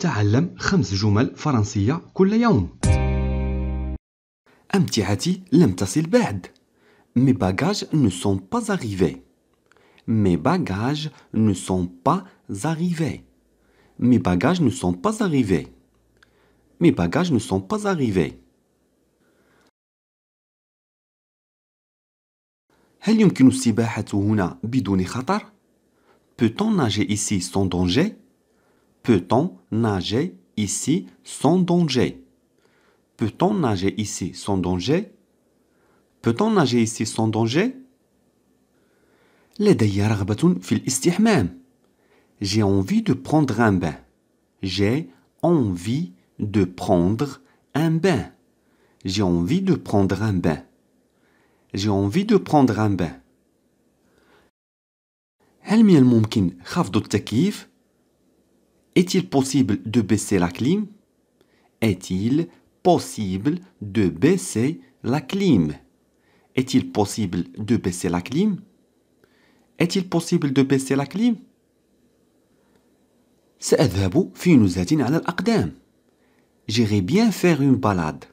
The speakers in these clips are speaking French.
Mes bagages ne sont pas arrivés. Mes bagages ne sont pas arrivés. Mes bagages ne sont pas arrivés. Mes bagages ne sont pas arrivés. peut Peut-on nager ici sans danger? Peut-on nager ici sans danger Peut-on nager ici sans danger Peut-on nager ici sans danger J'ai envie de prendre un bain. J'ai envie de prendre un bain. J'ai envie de prendre un bain. J'ai envie de prendre un bain. هل من الممكن خفض التكييف؟ est-il possible de baisser la clim Est-il possible de baisser la clim Est-il possible de baisser la clim Est-il possible de baisser la clim سأذهب في نزهة J'irai bien faire une balade.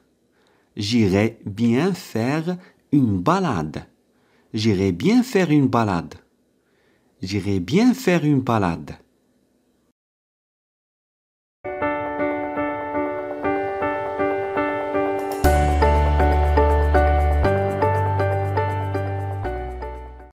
J'irai bien faire une balade. J'irai bien faire une balade. J'irai bien faire une balade.